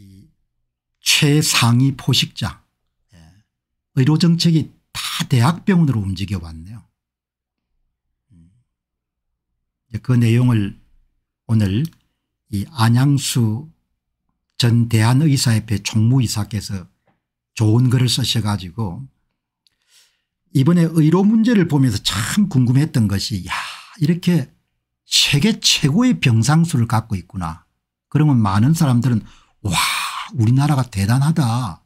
이 최상위 포식자 예. 의료정책이 다 대학병원으로 움직여 왔네요. 음. 그 내용을 오늘 이 안양수 전 대한의사협회 총무이사께서 좋은 글을 쓰셔가지고 이번에 의료 문제를 보면서 참 궁금했던 것이 야 이렇게 세계 최고의 병상수를 갖고 있구나. 그러면 많은 사람들은 와 우리나라가 대단하다.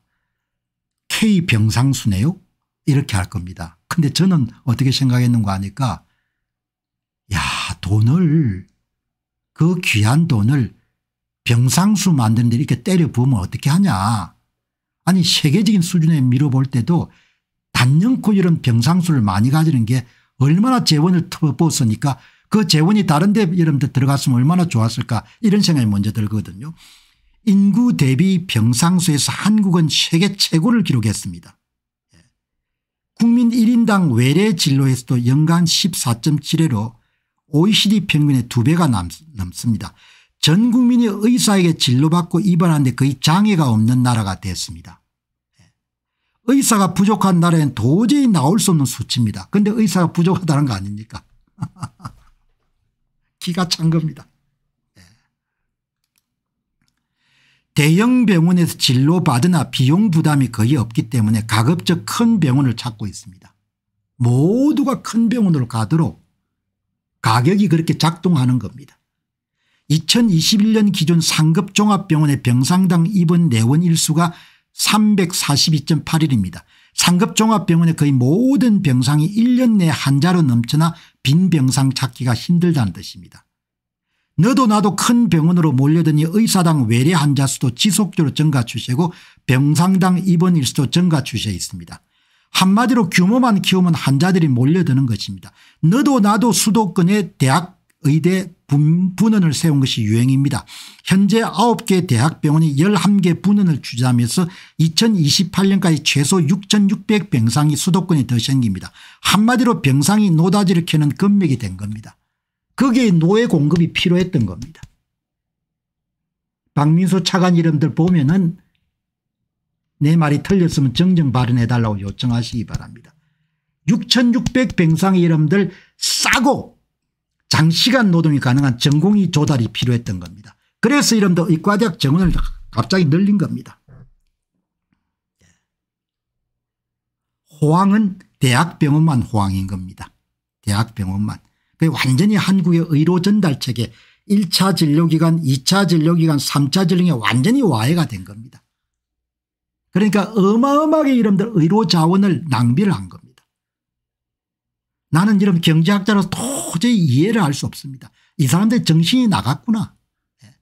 K병상수네요. 이렇게 할 겁니다. 근데 저는 어떻게 생각했는가 하니까 야 돈을 그 귀한 돈을 병상수 만드는데 이렇게 때려 부으면 어떻게 하냐. 아니 세계적인 수준에 밀어볼 때도 단연코 이런 병상수를 많이 가지는 게 얼마나 재원을 터부었으니까 그 재원이 다른 데 이런 데 들어갔으면 얼마나 좋았을까 이런 생각이 먼저 들거든요. 인구 대비 병상수에서 한국은 세계 최고를 기록했습니다. 예. 국민 1인당 외래 진료에서도 연간 14.7회로 OECD 평균의 2배가 넘습니다. 전 국민이 의사에게 진료받고 입원하는데 거의 장애가 없는 나라가 됐습니다. 예. 의사가 부족한 나라엔 도저히 나올 수 없는 수치입니다. 그런데 의사가 부족하다는 거 아닙니까 기가 찬 겁니다. 대형 병원에서 진료받으나 비용 부담이 거의 없기 때문에 가급적 큰 병원을 찾고 있습니다. 모두가 큰 병원으로 가도록 가격이 그렇게 작동하는 겁니다. 2021년 기준 상급 종합병원의 병상당 입원 내원 일수가 342.8일입니다. 상급 종합병원의 거의 모든 병상이 1년 내에 한자로 넘쳐나 빈 병상 찾기가 힘들다는 뜻입니다. 너도 나도 큰 병원으로 몰려드니 의사당 외래 환자 수도 지속적으로 증가 추세고 병상당 입원 일수도 증가 추세에 있습니다. 한마디로 규모만 키우면 환자들이 몰려드는 것입니다. 너도 나도 수도권의 대학 의대 분원을 세운 것이 유행입니다. 현재 9개 대학병원이 11개 분원을 주재하면서 2028년까지 최소 6600 병상이 수도권에 더 생깁니다. 한마디로 병상이 노다지를 캐는 금맥이 된 겁니다. 거기에 노예 공급이 필요했던 겁니다. 박민수 차관 이름들 보면은 내 말이 틀렸으면 정정 발언해 달라고 요청하시기 바랍니다. 6600 병상 이름들 싸고 장시간 노동이 가능한 전공이 조달이 필요했던 겁니다. 그래서 이름도 이과대학 정원을 갑자기 늘린 겁니다. 호황은 대학병원만 호황인 겁니다. 대학병원만. 완전히 한국의 의료 전달 체계 1차 진료기관 2차 진료기관 3차 진료기관 완전히 와해가 된 겁니다. 그러니까 어마어마하게 이름들 의료 자원을 낭비를 한 겁니다. 나는 이런 경제학자로서 도저히 이해를 할 수 없습니다. 이 사람들 정신이 나갔구나. 예.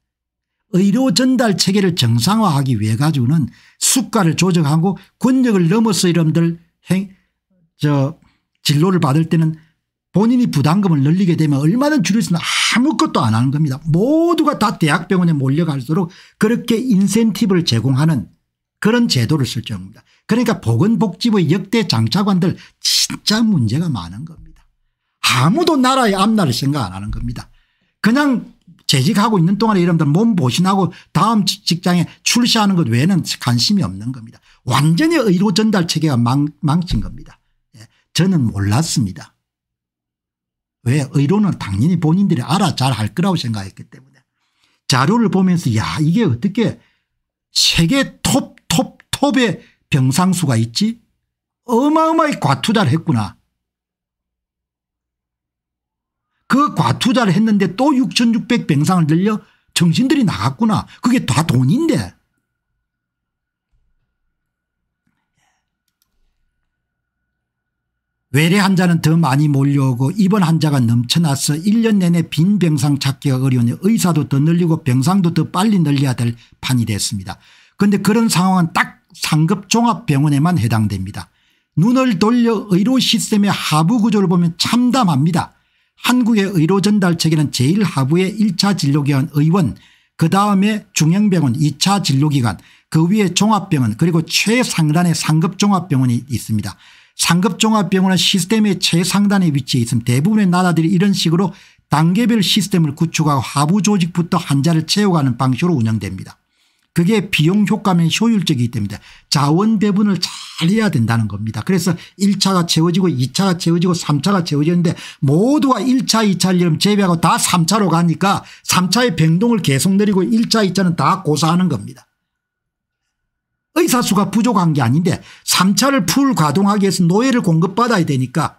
의료 전달 체계를 정상화하기 위해 가지고는 수가를 조정하고 권력을 넘어서 이런들 행, 저 진로를 받을 때는 본인이 부담금을 늘리게 되면 얼마든 줄일 수는 아무것도 안 하는 겁니다. 모두가 다 대학병원에 몰려갈수록 그렇게 인센티브를 제공하는 그런 제도를 설정합니다 그러니까 보건복지부의 역대 장차관들 진짜 문제가 많은 겁니다. 아무도 나라의 앞날을 생각 안 하는 겁니다. 그냥 재직하고 있는 동안에 여러분들몸 보신하고 다음 직장에 출시하는 것 외에는 관심이 없는 겁니다. 완전히 의료 전달 체계가 망친 겁니다. 예, 저는 몰랐습니다. 왜 의료는 당연히 본인들이 알아 잘 할 거라고 생각했기 때문에 자료를 보면서 야 이게 어떻게 세계 톱 톱 톱의 병상수가 있지 어마어마하게 과투자를 했구나. 그 과투자를 했는데 또 6600 병상을 늘려 정신들이 나갔구나. 그게 다 돈인데 외래 환자는 더 많이 몰려오고 입원 환자가 넘쳐나서 1년 내내 빈 병상 찾기가 어려우니 의사도 더 늘리고 병상도 더 빨리 늘려야 될 판이 됐습니다. 그런데 그런 상황은 딱 상급 종합병원에만 해당됩니다. 눈을 돌려 의료 시스템의 하부 구조를 보면 참담합니다. 한국의 의료 전달 체계는 제일 하부에 1차 진료기관 의원 그 다음에 중형병원 2차 진료기관 그 위에 종합병원 그리고 최상단의 상급종합병원이 있습니다. 상급종합병원은 시스템의 최상단에 위치해 있음 대부분의 나라들이 이런 식으로 단계별 시스템을 구축하고 하부 조직부터 환자를 채워가는 방식으로 운영됩니다. 그게 비용 효과면 효율적이기 때문에 자원 배분을 잘 해야 된다는 겁니다. 그래서 1차가 채워지고 2차가 채워지고 3차가 채워지는데 모두가 1차 2차를 이름 제외하고 다 3차로 가니까 3차의 병동을 계속 내리고 1차 2차는 다 고사하는 겁니다. 의사수가 부족한 게 아닌데 3차를 풀 가동하기 위해서 노예를 공급받아야 되니까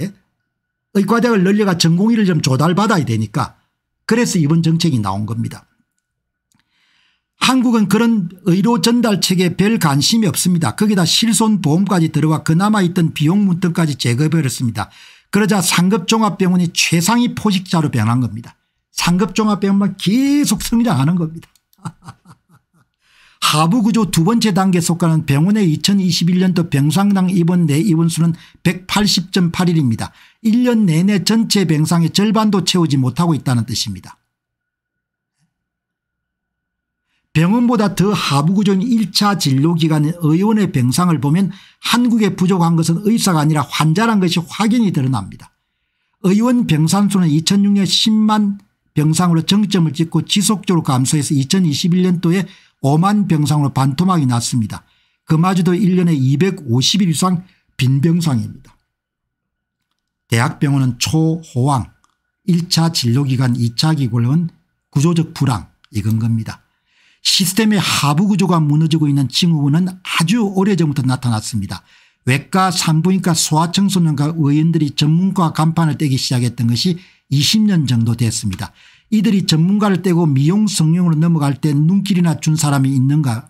예? 의과대학을 늘려가 전공의를 좀 조달받아야 되니까 그래서 이번 정책이 나온 겁니다. 한국은 그런 의료 전달 책에별 관심이 없습니다. 거기다 실손보험까지 들어가 그나마 있던 비용 문턱까지 제거해버렸습니다. 그러자 상급종합병원이 최상위 포식자로 변한 겁니다. 상급종합병원만 계속 성장하는 겁니다. 하부구조 두 번째 단계 속하는 병원의 2021년도 병상당 입원 내 입원수는 180.81입니다. 1년 내내 전체 병상의 절반도 채우지 못하고 있다는 뜻입니다. 병원보다 더 하부구조인 1차 진료기관의 의원의 병상을 보면 한국에 부족한 것은 의사가 아니라 환자란 것이 확연히 드러납니다. 의원 병상수는 2006년 10만 병상으로 정점을 찍고 지속적으로 감소해서 2021년도에 5만 병상으로 반토막이 났습니다. 그마저도 1년에 250일 이상 빈 병상입니다. 대학병원은 초호황 1차 진료기간 2차 기관은 구조적 불황 이건 겁니다. 시스템의 하부구조가 무너지고 있는 징후군은 아주 오래전부터 나타났습니다. 외과 산부인과 소아청소년과 의원들이 전문과 간판을 떼기 시작했던 것이 20년 정도 됐습니다. 이들이 전문가를 떼고 미용 성형으로 넘어갈 때 눈길이나 준 사람이 있는가요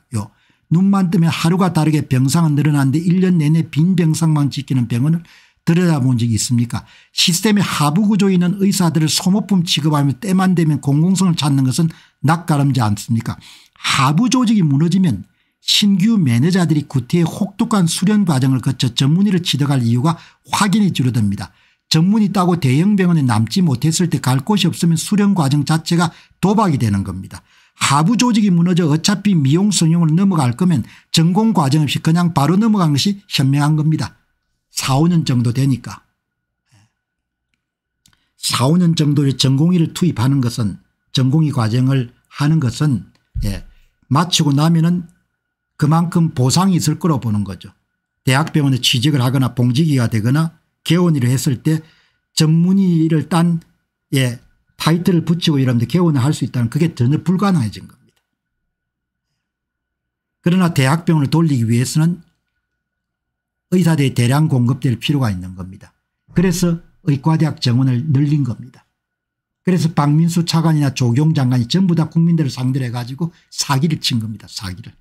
눈만 뜨면 하루가 다르게 병상은 늘어나는데 1년 내내 빈 병상만 지키는 병원을 들여다본 적이 있습니까 시스템의 하부구조 있는 의사들을 소모품 취급하며 때만 되면 공공성을 찾는 것은 낯가름지 않습니까 하부조직이 무너지면 신규 매니저들이 구태의 혹독한 수련 과정을 거쳐 전문의를 취득할 이유가 확인이 줄어듭니다. 전문이 따고 대형병원에 남지 못했을 때 갈 곳이 없으면 수련 과정 자체가 도박이 되는 겁니다. 하부 조직이 무너져 어차피 미용 성형으로 넘어갈 거면 전공 과정 없이 그냥 바로 넘어간 것이 현명한 겁니다. 4, 5년 정도 되니까. 4, 5년 정도의 전공의를 투입하는 것은 전공의 과정을 하는 것은 예, 마치고 나면은 그만큼 보상이 있을 거로 보는 거죠. 대학병원에 취직을 하거나 봉직이가 되거나 개원이라 했을 때 전문의를 딴 예, 타이틀을 붙이고 이러면 개원을 할 수 있다는 그게 전혀 불가능해진 겁니다. 그러나 대학병원을 돌리기 위해서는 의사들이 대량 공급될 필요가 있는 겁니다. 그래서 의과대학 정원을 늘린 겁니다. 그래서 박민수 차관이나 조경 장관이 전부 다 국민들을 상대로 해가지고 사기를 친 겁니다. 사기를.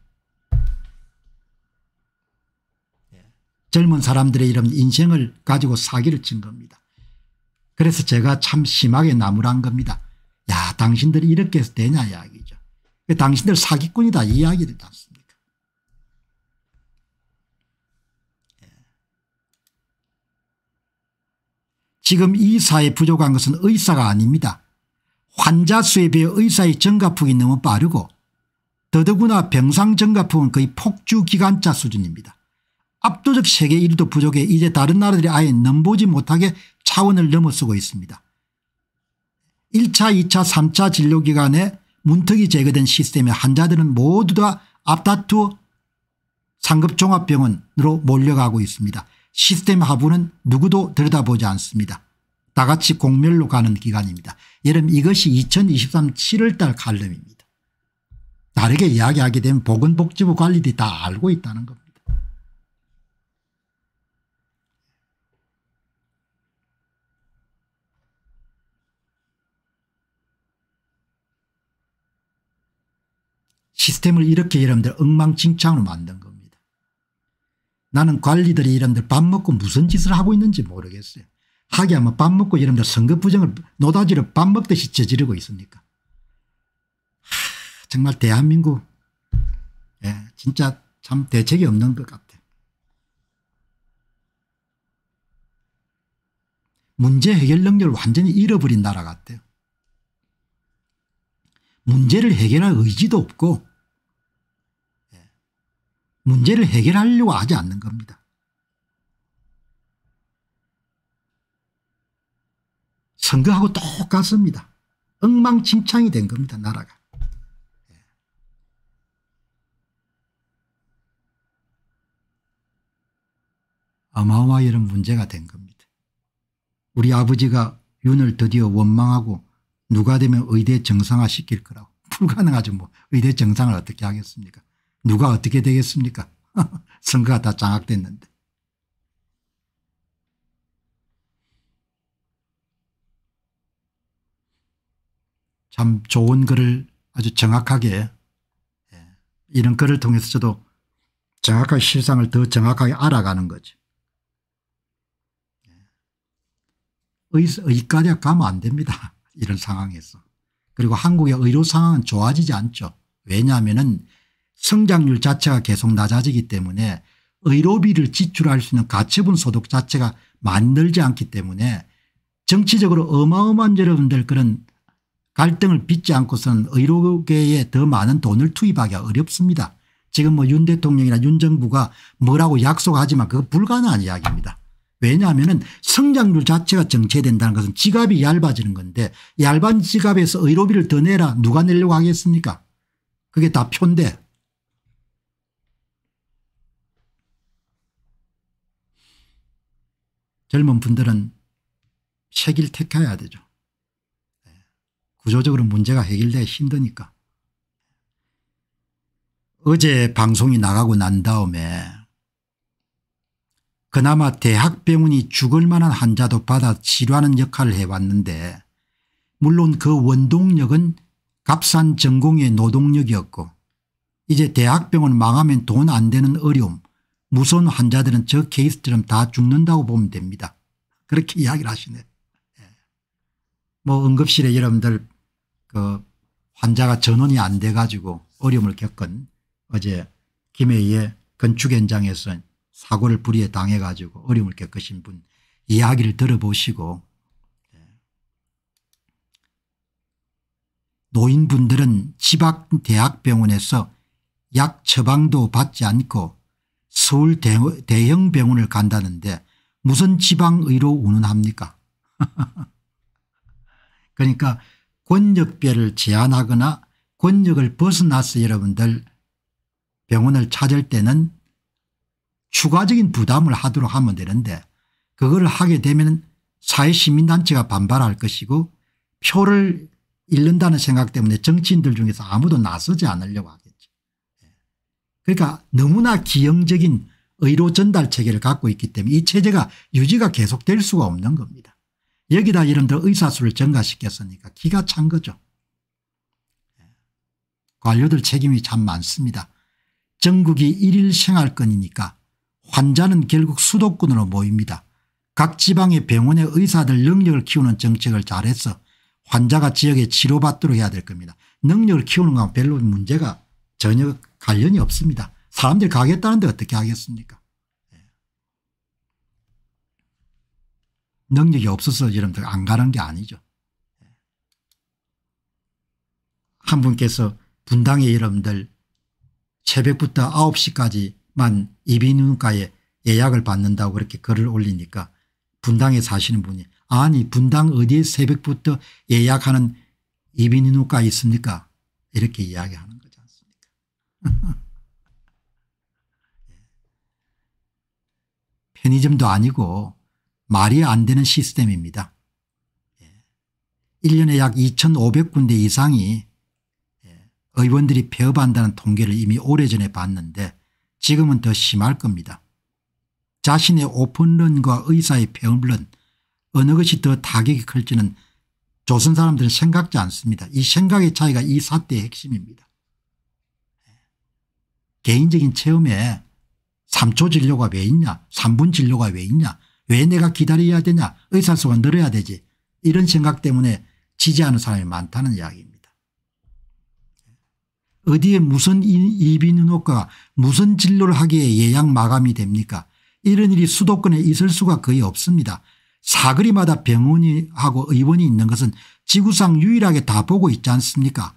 젊은 사람들의 이런 인생을 가지고 사기를 친 겁니다. 그래서 제가 참 심하게 나무란 겁니다. 야 당신들이 이렇게 해서 되냐 이야기죠. 그 당신들 사기꾼이다 이 이야기를 않습니까 예. 지금 이 사회 부족한 것은 의사가 아닙니다. 환자 수에 비해 의사의 증가폭이 너무 빠르고 더더구나 병상 증가폭은 거의 폭주기간자 수준입니다. 압도적 세계 1도 부족해 이제 다른 나라들이 아예 넘보지 못하게 차원을 넘어서고 있습니다. 1차 2차 3차 진료기관에 문턱이 제거된 시스템에 환자들은 모두 다 앞다투어 상급종합병원으로 몰려가고 있습니다. 시스템 하부는 누구도 들여다보지 않습니다. 다같이 공멸로 가는 기간입니다. 여러분 이것이 2023 7월 달 칼럼입니다. 다르게 이야기하게 되면 보건복지부 관리들이 다 알고 있다는 겁니다. 시스템을 이렇게 여러분들 엉망진창으로 만든 겁니다. 나는 관리들이 여러분들 밥 먹고 무슨 짓을 하고 있는지 모르겠어요. 하기야뭐 밥 먹고 여러분들 선거 부정을 노다지로 밥 먹듯이 저지르고 있습니까. 하, 정말 대한민국 예, 진짜 참 대책이 없는 것 같아요. 문제 해결 능력을 완전히 잃어버린 나라 같아요. 문제를 해결할 의지도 없고 문제를 해결하려고 하지 않는 겁니다. 선거하고 똑같습니다. 엉망진창이 된 겁니다. 나라가. 아마와 예. 이런 문제가 된 겁니다. 우리 아버지가 윤을 드디어 원망하고 누가 되면 의대 정상화 시킬 거라고 불가능하죠. 뭐 의대 정상을 어떻게 하겠습니까 누가 어떻게 되겠습니까 선거가 다 장악됐는데 참 좋은 글을 아주 정확하게 예, 이런 글을 통해서 저도 정확하게 실상을 더 정확하게 알아가는 거죠. 의, 예. 의까 가면 안 됩니다. 이런 상황에서. 그리고 한국의 의료 상황은 좋아지지 않죠. 왜냐하면 성장률 자체가 계속 낮아지기 때문에 의료비를 지출할 수 있는 가처분 소득 자체가 만들지 않기 때문에 정치적으로 어마어마한 여러분들 그런 갈등을 빚지 않고서는 의료계에 더 많은 돈을 투입하기가 어렵습니다. 지금 뭐 윤 대통령이나 윤 정부가 뭐라고 약속하지만 그거 불가능한 이야기입니다. 왜냐하면 성장률 자체가 정체된다는 것은 지갑이 얇아지는 건데 얇은 지갑에서 의료비를 더 내라 누가 내려고 하겠습니까 그게 다 표인데 젊은 분들은 책을 택해야 되죠. 예. 구조적으로 문제가 해결되기 힘드니까. 어제 방송이 나가고 난 다음에 그나마 대학병원이 죽을 만한 환자도 받아 치료하는 역할을 해왔는데 물론 그 원동력은 값싼 전공의 노동력이었고 이제 대학병원 망하면 돈 안 되는 어려움 무서운 환자들은 저 케이스처럼 다 죽는다고 보면 됩니다. 그렇게 이야기를 하시네. 예. 뭐 응급실에 여러분들 그 환자가 전원이 안 돼 가지고 어려움을 겪은 어제 김해의 건축 현장에서 사고를 불의에 당해 가지고 어려움을 겪으신 분 이야기를 들어보시고 예. 노인분들은 지방 대학병원에서 약 처방도 받지 않고 서울 대형 병원을 간다는데 무슨 지방의료 운운합니까 그러니까 권력배를 제한하거나 권력을 벗어나서 여러분들 병원을 찾을 때는 추가적인 부담을 하도록 하면 되는데 그걸 하게 되면 사회시민단체가 반발할 것이고 표를 잃는다는 생각 때문에 정치인들 중에서 아무도 나서지 않으려고 하죠. 그러니까 너무나 기형적인 의료 전달 체계를 갖고 있기 때문에 이 체제가 유지가 계속될 수가 없는 겁니다. 여기다 이런들 의사수를 증가시켰으니까 기가 찬 거죠. 관료들 책임이 참 많습니다. 전국이 일일 생활권이니까 환자는 결국 수도권으로 모입니다. 각 지방의 병원의 의사들 능력을 키우는 정책을 잘해서 환자가 지역에 치료받도록 해야 될 겁니다. 능력을 키우는 건 별로 문제가 전혀 관련이 없습니다. 사람들 가겠다는데 어떻게 하겠습니까? 예. 능력이 없어서 여러분들 안 가는 게 아니죠. 예. 한 분께서 분당에 여러분들 새벽부터 9시까지만 이비인후과에 예약을 받는다고 그렇게 글을 올리니까 분당에 사시는 분이 아니 분당 어디에 새벽부터 예약하는 이비인후과 있습니까 이렇게 이야기하는 편의점도 아니고 말이 안 되는 시스템입니다. 1년에 예. 약 2500군데 이상이 예, 의원들이 폐업한다는 통계를 이미 오래전에 봤는데 지금은 더 심할 겁니다. 자신의 오픈런과 의사의 폐업런 어느 것이 더 타격이 클지는 조선 사람들은 생각지 않습니다. 이 생각의 차이가 이 사태의 핵심입니다. 개인적인 체험에 3초 진료가 왜 있냐 3분 진료가 왜 있냐 왜 내가 기다려야 되냐 의사수가 늘어야 되지 이런 생각 때문에 지지하는 사람이 많다는 이야기입니다. 어디에 무슨 이비인후과 무슨 진료를 하기에 예약 마감이 됩니까 이런 일이 수도권에 있을 수가 거의 없습니다. 사거리마다 병원이 하고 의원이 있는 것은 지구상 유일하게 다 보고 있지 않습니까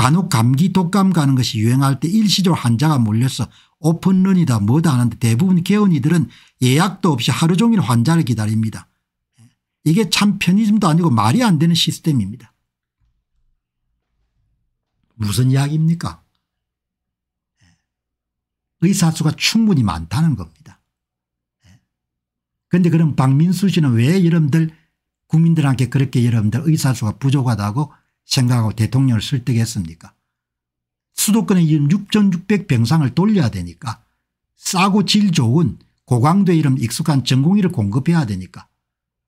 간혹 감기 독감 가는 것이 유행할 때 일시적으로 환자가 몰려서 오픈런이다 뭐다 하는데 대부분 개원이들은 예약도 없이 하루 종일 환자를 기다립니다. 이게 참 편의점도 아니고 말이 안 되는 시스템입니다. 무슨 이야기입니까 의사수가 충분히 많다는 겁니다. 그런데 그럼 박민수 씨는 왜 여러분들 국민들한테 그렇게 여러분들 의사수가 부족하다고 생각하고 대통령을 설득했습니까 수도권에 6,600병상을 돌려야 되니까 싸고 질 좋은 고강도 이름 익숙한 전공의를 공급해야 되니까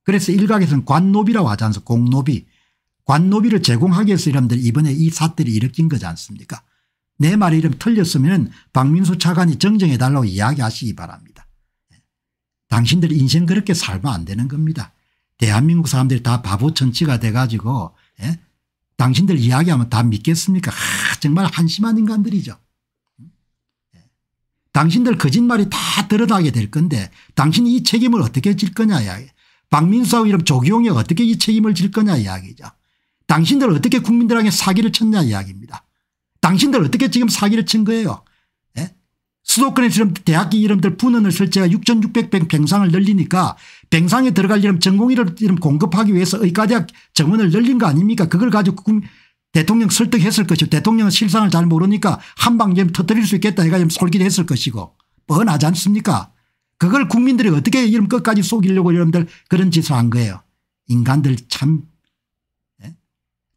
그래서 일각에서는 관노비라고 하지 않습니까 공노비 관노비를 제공하기 위해서 이람들 이번에 이 사태를 일으킨 거지 않습니까 내 말이 이름 틀렸으면 박민수 차관이 정정해 달라고 이야기하시기 바랍니다. 예. 당신들 인생 그렇게 살면 안 되는 겁니다. 대한민국 사람들이 다 바보 천치가 돼가지고 예? 당신들 이야기하면 다 믿겠습니까? 아, 정말 한심한 인간들이죠. 예. 당신들 거짓말이 다 드러나게 될 건데 당신이 이 책임을 어떻게 질 거냐 이야기. 박민수하고 이런 조기용이 어떻게 이 책임을 질 거냐 이야기죠. 당신들 어떻게 국민들에게 사기를 쳤냐 이야기입니다. 당신들 어떻게 지금 사기를 친 거예요. 예? 수도권에 지금 대학교 이름들 분원을 설치해 6 6 0 0 평상을 늘리니까 병상에들어갈려면 전공의를 공급하기 위해서 의과대학 정원을 늘린 거 아닙니까 그걸 가지고 대통령 설득했을 것이고 대통령은 실상을 잘 모르니까 한방좀 터뜨릴 수 있겠다 해가 좀 솔깃 했을 것이고 뻔하지 않습니까 그걸 국민들이 어떻게 이름 끝까지 속이려고 여러분들 그런 짓을 한 거예요 인간들 참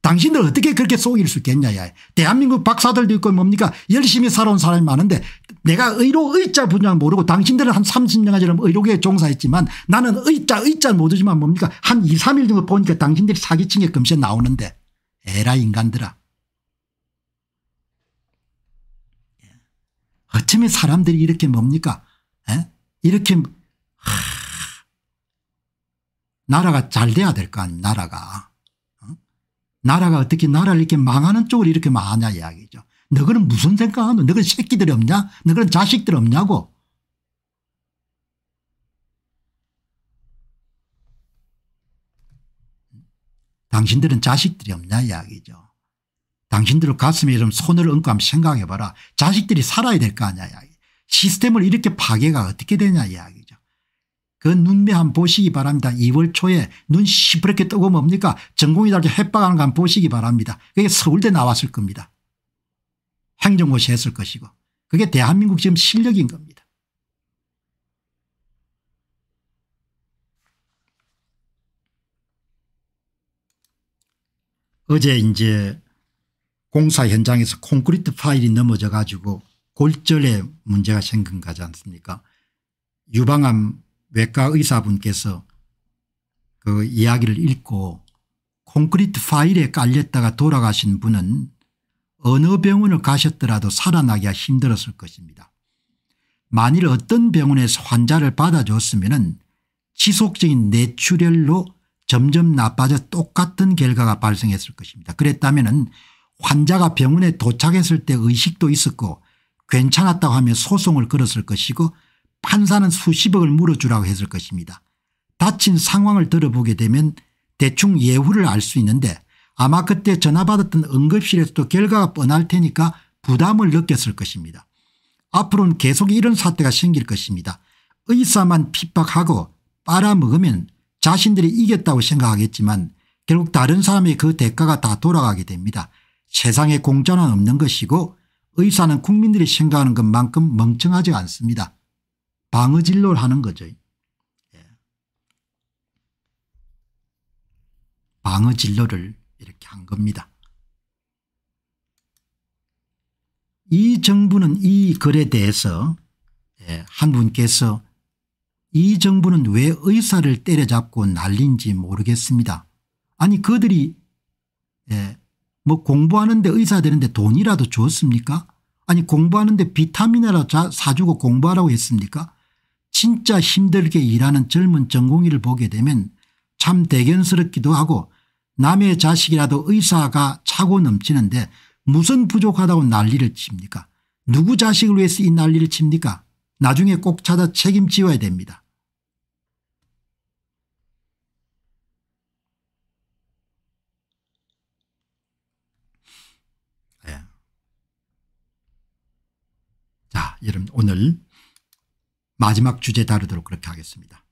당신들 어떻게 그렇게 속일 수 있겠냐 야. 대한민국 박사들도 있고 뭡니까 열심히 살아온 사람이 많은데 내가 의료 의자 분야 모르고 당신들은 한 30년간처럼 의료계에 종사했지만 나는 의자 의자 모르지만 뭡니까 한 2, 3일 정도 보니까 당신들이 사기층에 금세 나오는데 에라 인간들아. 어쩌면 사람들이 이렇게 뭡니까 에? 이렇게 하... 나라가 잘 돼야 될 거아니까 나라가. 나라가 어떻게 나라를 이렇게 망하는 쪽으로 이렇게 망하냐 이야기죠. 너그는 무슨 생각하노? 너그는 새끼들 없냐? 너그는 자식들 없냐고. 당신들은 자식들이 없냐 이야기죠. 당신들 가슴에 좀 손을 얹고 한번 생각해봐라. 자식들이 살아야 될 거 아니야 이야기. 시스템을 이렇게 파괴가 어떻게 되냐 이야기. 그 눈매 한 보시기 바랍니다. 2월 초에 눈 시퍼렇게 뜨고 뭡니까 전공이대학교박하는거한 보시기 바랍니다. 그게 서울대 나왔을 겁니다. 행정고시 했을 것이고 그게 대한민국 지금 실력인 겁니다. 어제 이제 공사 현장에서 콘크리트 파일이 넘어져 가지고 골절의 문제가 생긴 거지 않습니까 유방암 외과 의사분께서 그 이야기를 읽고 콘크리트 파일에 깔렸다가 돌아가신 분은 어느 병원을 가셨더라도 살아나기가 힘들었을 것입니다. 만일 어떤 병원에서 환자를 받아줬으면 지속적인 뇌출혈로 점점 나빠져 똑같은 결과가 발생했을 것입니다. 그랬다면 환자가 병원에 도착했을 때 의식도 있었고 괜찮았다고 하면 소송을 걸었을 것이고 판사는 수십억을 물어주라고 했을 것입니다. 다친 상황을 들어보게 되면 대충 예후를 알 수 있는데 아마 그때 전화받았던 응급실에서도 결과가 뻔할 테니까 부담을 느꼈을 것입니다. 앞으로는 계속 이런 사태가 생길 것입니다. 의사만 핍박하고 빨아먹으면 자신들이 이겼다고 생각하겠지만 결국 다른 사람의 그 대가가 다 돌아가게 됩니다. 세상에 공짜는 없는 것이고 의사는 국민들이 생각하는 것만큼 멍청하지 않습니다. 방어 진로를 하는 거죠. 예. 방어 진로를 이렇게 한 겁니다. 이 정부는 이 글에 대해서 예, 한 분께서 이 정부는 왜 의사를 때려잡고 날린지 모르겠습니다. 아니 그들이 예, 뭐 공부하는데 의사 되는데 돈이라도 줬습니까 아니 공부하는데 비타민이라 사주고 공부하라고 했습니까 진짜 힘들게 일하는 젊은 전공의를 보게 되면 참 대견스럽기도 하고 남의 자식이라도 의사가 차고 넘치는데 무슨 부족하다고 난리를 칩니까 누구 자식을 위해서 이 난리를 칩니까 나중에 꼭 찾아 책임지어야 됩니다. 예. 자, 여러분 오늘 마지막 주제 다루도록 그렇게 하겠습니다.